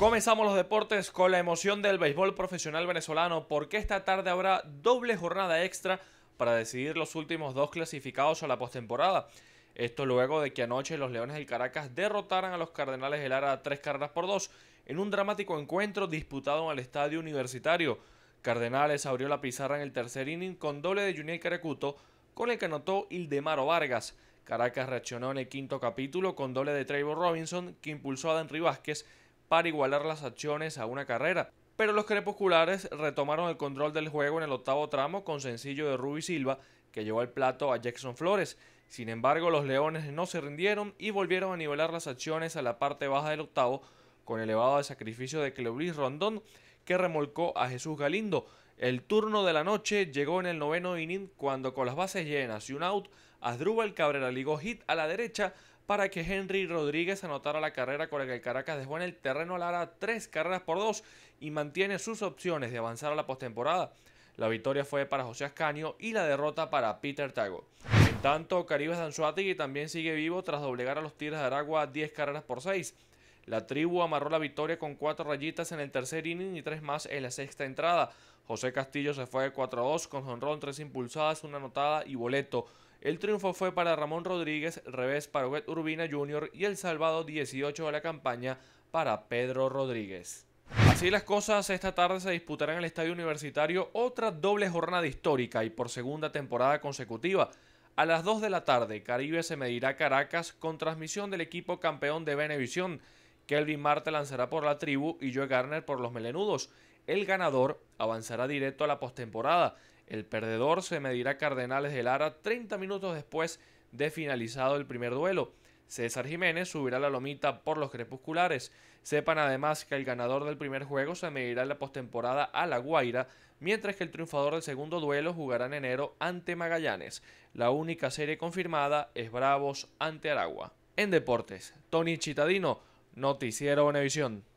Comenzamos los deportes con la emoción del béisbol profesional venezolano porque esta tarde habrá doble jornada extra para decidir los últimos dos clasificados a la postemporada. Esto luego de que anoche los Leones del Caracas derrotaran a los Cardenales del Lara tres carreras por dos en un dramático encuentro disputado en el estadio universitario. Cardenales abrió la pizarra en el tercer inning con doble de Juniel Caracuto, con el que anotó Ildemaro Vargas. Caracas reaccionó en el quinto capítulo con doble de Trevor Robinson, que impulsó a Dan Vázquez para igualar las acciones a una carrera. Pero los crepusculares retomaron el control del juego en el octavo tramo con sencillo de Ruby Silva que llevó al plato a Jackson Flores. Sin embargo, los Leones no se rindieron y volvieron a nivelar las acciones a la parte baja del octavo con elevado de sacrificio de Cleoblis Rondón que remolcó a Jesús Galindo. El turno de la noche llegó en el noveno inning cuando con las bases llenas y un out, Asdrúbal Cabrera ligó hit a la derecha para que Henry Rodríguez anotara la carrera con la que el Caracas dejó en el terreno Lara tres carreras por dos y mantiene sus opciones de avanzar a la postemporada. La victoria fue para José Ascanio y la derrota para Peter Tago. En tanto, Caribes Danzuategui también sigue vivo tras doblegar a los Tigres de Aragua 10 carreras por seis. La tribu amarró la victoria con cuatro rayitas en el tercer inning y tres más en la sexta entrada. José Castillo se fue de 4 a 2 con jonrón, tres impulsadas, una anotada y boleto. El triunfo fue para Ramón Rodríguez, revés para Wet Urbina Jr. y el salvado 18 de la campaña para Pedro Rodríguez. Así las cosas, esta tarde se disputará en el Estadio Universitario otra doble jornada histórica y por segunda temporada consecutiva. A las 2 de la tarde, Caribe se medirá Caracas con transmisión del equipo campeón de Benevisión. Kelvin Marte lanzará por la tribu y Joe Garner por los melenudos. El ganador avanzará directo a la postemporada. El perdedor se medirá a Cardenales de Lara 30 minutos después de finalizado el primer duelo. César Jiménez subirá la lomita por los crepusculares. Sepan además que el ganador del primer juego se medirá en la postemporada a La Guaira, mientras que el triunfador del segundo duelo jugará en enero ante Magallanes. La única serie confirmada es Bravos ante Aragua. En deportes, Tony Chitadino Noticiero visión